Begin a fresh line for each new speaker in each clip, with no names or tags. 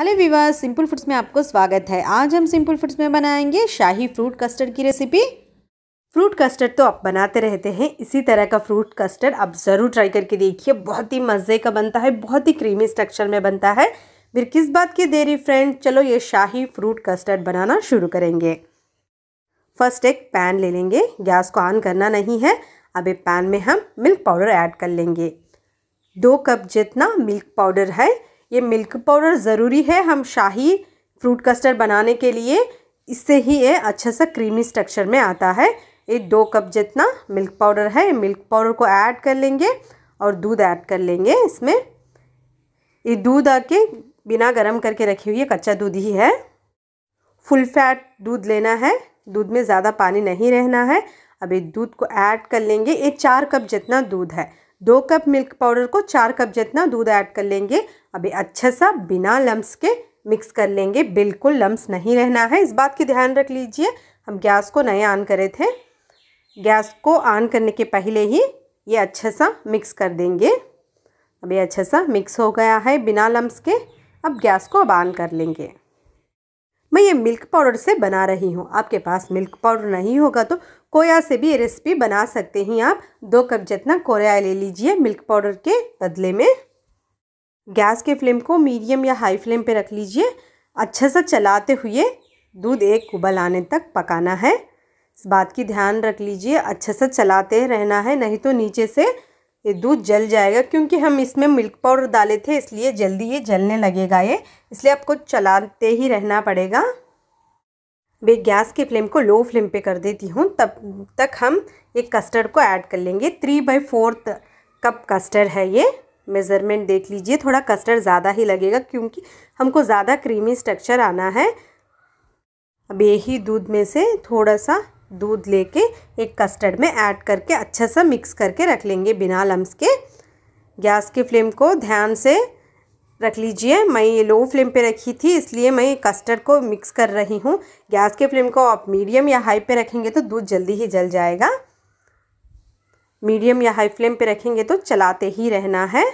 hello विवाह simple foods में आपको स्वागत है आज हम सिंपल फूड्स में बनाएंगे शाही फ्रूट कस्टर्ड की रेसिपी फ्रूट कस्टर्ड तो आप बनाते रहते हैं इसी तरह का फ्रूट कस्टर्ड आप ज़रूर ट्राई करके देखिए बहुत ही मज़े का बनता है बहुत ही क्रीमी स्ट्रक्चर में बनता है फिर किस बात की देरी फ्रेंड चलो ये शाही फ्रूट कस्टर्ड बनाना शुरू करेंगे फर्स्ट एक पैन ले लेंगे गैस को ऑन करना नहीं है अब एक पैन में हम मिल्क पाउडर ऐड कर लेंगे दो कप जितना मिल्क पाउडर है ये मिल्क पाउडर ज़रूरी है हम शाही फ्रूट कस्टर्ड बनाने के लिए इससे ही ये अच्छा सा क्रीमी स्ट्रक्चर में आता है ये दो कप जितना मिल्क पाउडर है मिल्क पाउडर को ऐड कर लेंगे और दूध ऐड कर लेंगे इसमें ये दूध आके बिना गर्म करके रखी हुई है कच्चा दूध ही है फुल फैट दूध लेना है दूध में ज़्यादा पानी नहीं रहना है अब ये दूध को ऐड कर लेंगे ये चार कप जितना दूध है दो कप मिल्क पाउडर को चार कप जितना दूध ऐड कर लेंगे अभी अच्छा सा बिना लम्स के मिक्स कर लेंगे बिल्कुल लम्स नहीं रहना है इस बात की ध्यान रख लीजिए हम गैस को नए ऑन करे थे गैस को ऑन करने के पहले ही ये अच्छा सा मिक्स कर देंगे अभी अच्छे अच्छा सा मिक्स हो गया है बिना लम्स के अब गैस को अब ऑन कर लेंगे मैं ये मिल्क पाउडर से बना रही हूँ आपके पास मिल्क पाउडर नहीं होगा तो कोया से भी ये रेसिपी बना सकते हैं आप दो कप जितना कोया ले लीजिए मिल्क पाउडर के बदले में गैस के फ्लेम को मीडियम या हाई फ्लेम पे रख लीजिए अच्छे से चलाते हुए दूध एक उबल आने तक पकाना है इस बात की ध्यान रख लीजिए अच्छे से चलाते रहना है नहीं तो नीचे से ये दूध जल जाएगा क्योंकि हम इसमें मिल्क पाउडर डाले थे इसलिए जल्दी ये जलने लगेगा ये इसलिए आपको चलाते ही रहना पड़ेगा वे गैस की फ्लेम को लो फ्लेम पे कर देती हूँ तब तक हम ये कस्टर्ड को ऐड कर लेंगे three by fourth cup custard है ये मेज़रमेंट देख लीजिए थोड़ा कस्टर्ड ज़्यादा ही लगेगा क्योंकि हमको ज़्यादा क्रीमी स्ट्रक्चर आना है अब यही दूध में से थोड़ा सा दूध लेके एक कस्टर्ड में ऐड करके अच्छा सा मिक्स करके रख लेंगे बिना लम्स के गैस की फ्लेम को ध्यान से रख लीजिए मैं ये लो फ्लेम पे रखी थी इसलिए मैं कस्टर्ड को मिक्स कर रही हूँ गैस के फ्लेम को आप मीडियम या हाई पे रखेंगे तो दूध जल्दी ही जल जाएगा मीडियम या हाई फ्लेम पे रखेंगे तो चलाते ही रहना है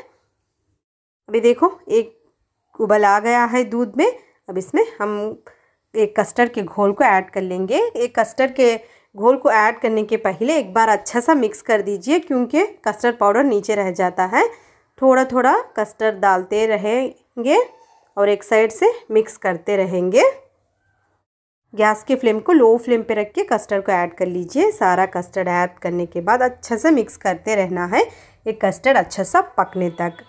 अभी देखो एक उबल आ गया है दूध में अब इसमें हम एक कस्टर्ड के घोल को ऐड कर लेंगे एक कस्टर्ड के घोल को ऐड करने के पहले एक बार अच्छा सा मिक्स कर दीजिए क्योंकि कस्टर्ड पाउडर नीचे रह जाता है थोड़ा थोड़ा कस्टर्ड डालते रहेंगे और एक साइड से मिक्स करते रहेंगे गैस के फ्लेम को लो फ्लेम पे रख के कस्टर्ड को ऐड कर लीजिए सारा कस्टर्ड ऐड करने के बाद अच्छा से मिक्स करते रहना है ये कस्टर्ड अच्छा सा पकने तक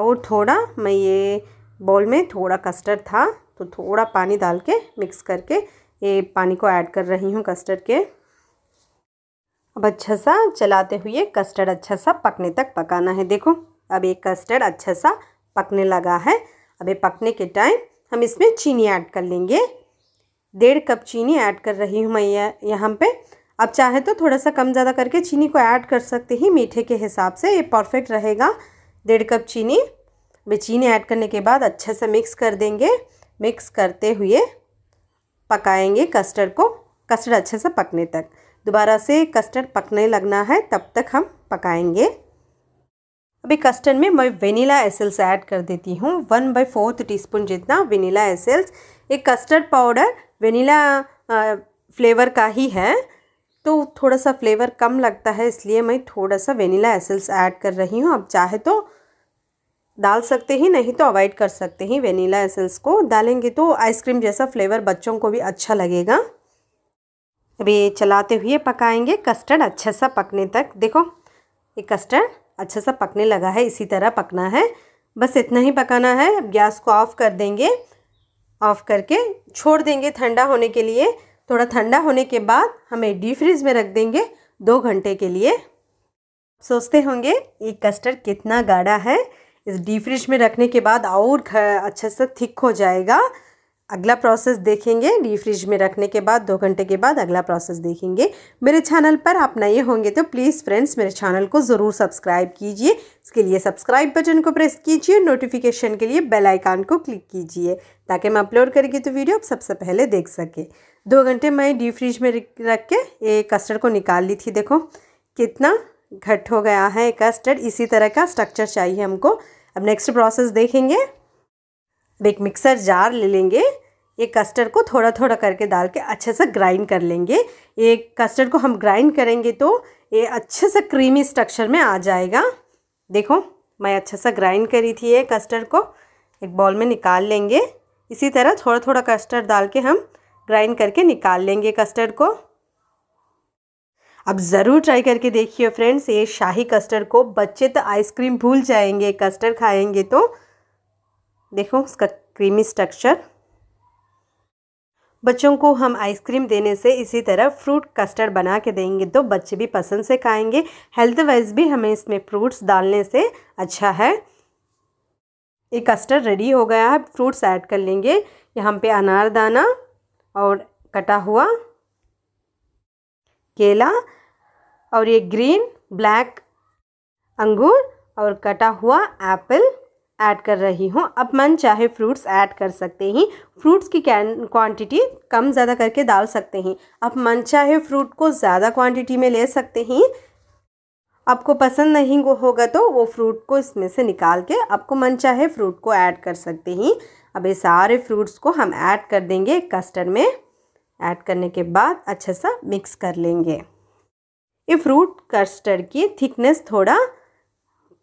और थोड़ा मैं ये बॉल में थोड़ा कस्टर्ड था तो थोड़ा पानी डाल के मिक्स करके ये पानी को ऐड कर रही हूँ कस्टर्ड के अब अच्छा सा चलाते हुए कस्टर्ड अच्छा सा पकने तक पकाना है देखो अब ये कस्टर्ड अच्छा सा पकने लगा है अब ये पकने के टाइम हम इसमें चीनी ऐड कर लेंगे डेढ़ कप चीनी ऐड कर रही हूँ मैं यहाँ पे अब चाहे तो थोड़ा सा कम ज़्यादा करके चीनी को ऐड कर सकते ही मीठे के हिसाब से ये परफेक्ट रहेगा डेढ़ कप चीनी में चीनी ऐड करने के बाद अच्छे से मिक्स कर देंगे मिक्स करते हुए पकाएंगे कस्टर्ड को कस्टर्ड अच्छे से पकने तक दोबारा से कस्टर्ड पकने लगना है तब तक हम पकाएंगे अभी कस्टर्ड में मैं वेनीला एसल्स ऐड कर देती हूँ one by fourth teaspoon जितना वेनीला एसल्स एक कस्टर्ड पाउडर वेनीला फ्लेवर का ही है तो थोड़ा सा फ्लेवर कम लगता है इसलिए मैं थोड़ा सा वेनीला एसल्स ऐड कर रही हूँ अब चाहे तो डाल सकते हैं नहीं तो अवॉइड कर सकते हैं वेनीला एसेंस को डालेंगे तो आइसक्रीम जैसा फ्लेवर बच्चों को भी अच्छा लगेगा अभी चलाते हुए पकाएंगे कस्टर्ड अच्छा सा पकने तक देखो ये कस्टर्ड अच्छा सा पकने लगा है इसी तरह पकना है बस इतना ही पकाना है अब गैस को ऑफ़ कर देंगे ऑफ़ करके छोड़ देंगे ठंडा होने के लिए थोड़ा ठंडा होने के बाद हमें डी फ्रिज में रख देंगे दो घंटे के लिए सोचते होंगे ये कस्टर्ड कितना गाढ़ा है इस डी फ्रिज में रखने के बाद और अच्छे से थिक हो जाएगा अगला प्रोसेस देखेंगे डी फ्रिज में रखने के बाद दो घंटे के बाद अगला प्रोसेस देखेंगे मेरे चैनल पर आप नए होंगे तो प्लीज़ फ्रेंड्स मेरे चैनल को ज़रूर सब्सक्राइब कीजिए इसके लिए सब्सक्राइब बटन को प्रेस कीजिए नोटिफिकेशन के लिए बेल आइकान को क्लिक कीजिए ताकि मैं अपलोड करेगी तो वीडियो आप सबसे पहले देख सकें दो घंटे मैं डी फ्रिज में रख के ये कस्टर्ड को निकाल ली थी देखो कितना घट हो गया है कस्टर्ड इसी तरह का स्ट्रक्चर चाहिए हमको अब नेक्स्ट प्रोसेस देखेंगे अब एक मिक्सर जार ले लेंगे ये कस्टर्ड को थोड़ा थोड़ा करके डाल के अच्छे से ग्राइंड कर लेंगे ये कस्टर्ड को हम ग्राइंड करेंगे तो ये अच्छे से क्रीमी स्ट्रक्चर में आ जाएगा देखो मैं अच्छे से ग्राइंड करी थी ये कस्टर्ड को एक बॉल में निकाल लेंगे इसी तरह थोड़ा थोड़ा कस्टर्ड डाल के हम ग्राइंड करके निकाल लेंगे कस्टर्ड को अब ज़रूर ट्राई करके देखिए फ्रेंड्स ये शाही कस्टर्ड को बच्चे तो आइसक्रीम भूल जाएंगे कस्टर्ड खाएंगे तो देखो उसका क्रीमी स्ट्रक्चर बच्चों को हम आइसक्रीम देने से इसी तरह फ्रूट कस्टर्ड बना के देंगे तो बच्चे भी पसंद से खाएंगे हेल्थ वाइज भी हमें इसमें फ्रूट्स डालने से अच्छा है ये कस्टर्ड रेडी हो गया है फ्रूट्स ऐड कर लेंगे यहाँ पे अनारदाना और कटा हुआ केला और ये ग्रीन ब्लैक अंगूर और कटा हुआ एप्पल ऐड कर रही हूँ अब मन चाहे फ्रूट्स ऐड कर सकते हैं फ्रूट्स की कैन क्वांटिटी कम ज़्यादा करके डाल सकते हैं आप मन चाहे फ्रूट को ज़्यादा क्वांटिटी में ले सकते हैं आपको पसंद नहीं होगा तो वो फ्रूट को इसमें से निकाल के आपको मन चाहे फ्रूट को ऐड कर सकते हैं अब ये सारे फ्रूट्स को हम ऐड कर देंगे कस्टर्ड में ऐड करने के बाद अच्छा सा मिक्स कर लेंगे ये फ्रूट कस्टर्ड की थिकनेस थोड़ा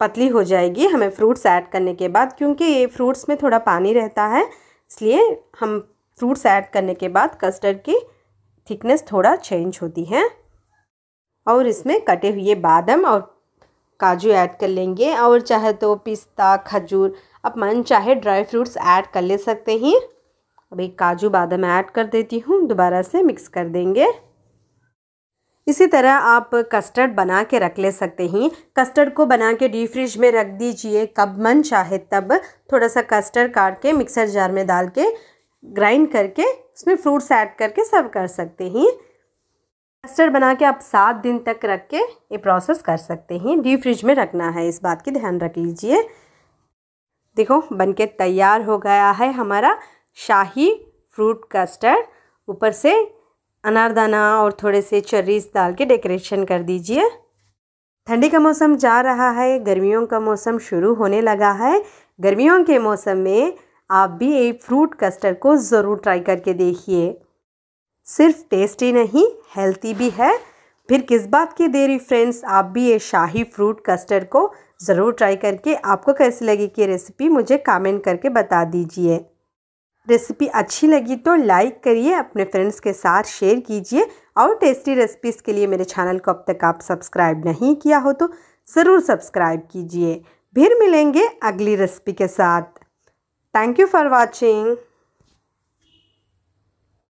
पतली हो जाएगी हमें फ्रूट्स ऐड करने के बाद क्योंकि ये फ्रूट्स में थोड़ा पानी रहता है इसलिए हम फ्रूट्स ऐड करने के बाद कस्टर्ड की थिकनेस थोड़ा चेंज होती है और इसमें कटे हुए बादम और काजू ऐड कर लेंगे और चाहे तो पिस्ता खजूर अब मन चाहे ड्राई फ्रूट्स ऐड कर ले सकते हैं अब एक काजू बादाम ऐड कर देती हूँ दोबारा से मिक्स कर देंगे इसी तरह आप कस्टर्ड बना के रख ले सकते हैं कस्टर्ड को बना के डी फ्रिज में रख दीजिए कब मन चाहे तब थोड़ा सा कस्टर्ड काट के मिक्सर जार में डाल के ग्राइंड करके उसमें फ्रूट्स ऐड करके सर्व कर सकते हैं कस्टर्ड बना के आप सात दिन तक रख के ये प्रोसेस कर सकते हैं डी फ्रिज में रखना है इस बात की ध्यान रख लीजिए देखो के तैयार हो गया है हमारा शाही फ्रूट कस्टर्ड ऊपर से अनारदाना और थोड़े से चर्रीज डाल के डेकोरेशन कर दीजिए ठंडी का मौसम जा रहा है गर्मियों का मौसम शुरू होने लगा है गर्मियों के मौसम में आप भी ये फ्रूट कस्टर्ड को ज़रूर ट्राई करके देखिए सिर्फ टेस्टी नहीं हेल्थी भी है फिर किस बात की देरी फ्रेंड्स आप भी ये शाही फ्रूट कस्टर्ड को ज़रूर ट्राई करके आपको कैसी लगी कि रेसिपी मुझे कमेंट करके बता दीजिए रेसिपी अच्छी लगी तो लाइक करिए अपने फ्रेंड्स के साथ शेयर कीजिए और टेस्टी रेसिपीज़ के लिए मेरे चैनल को अब तक आप सब्सक्राइब नहीं किया हो तो ज़रूर सब्सक्राइब कीजिए फिर मिलेंगे अगली रेसिपी के साथ थैंक यू फॉर वॉचिंग